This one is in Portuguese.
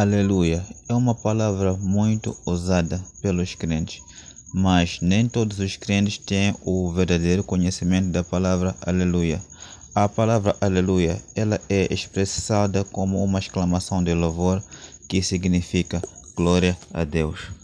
Aleluia é uma palavra muito usada pelos crentes, mas nem todos os crentes têm o verdadeiro conhecimento da palavra Aleluia. A palavra Aleluia, ela é expressada como uma exclamação de louvor que significa glória a Deus.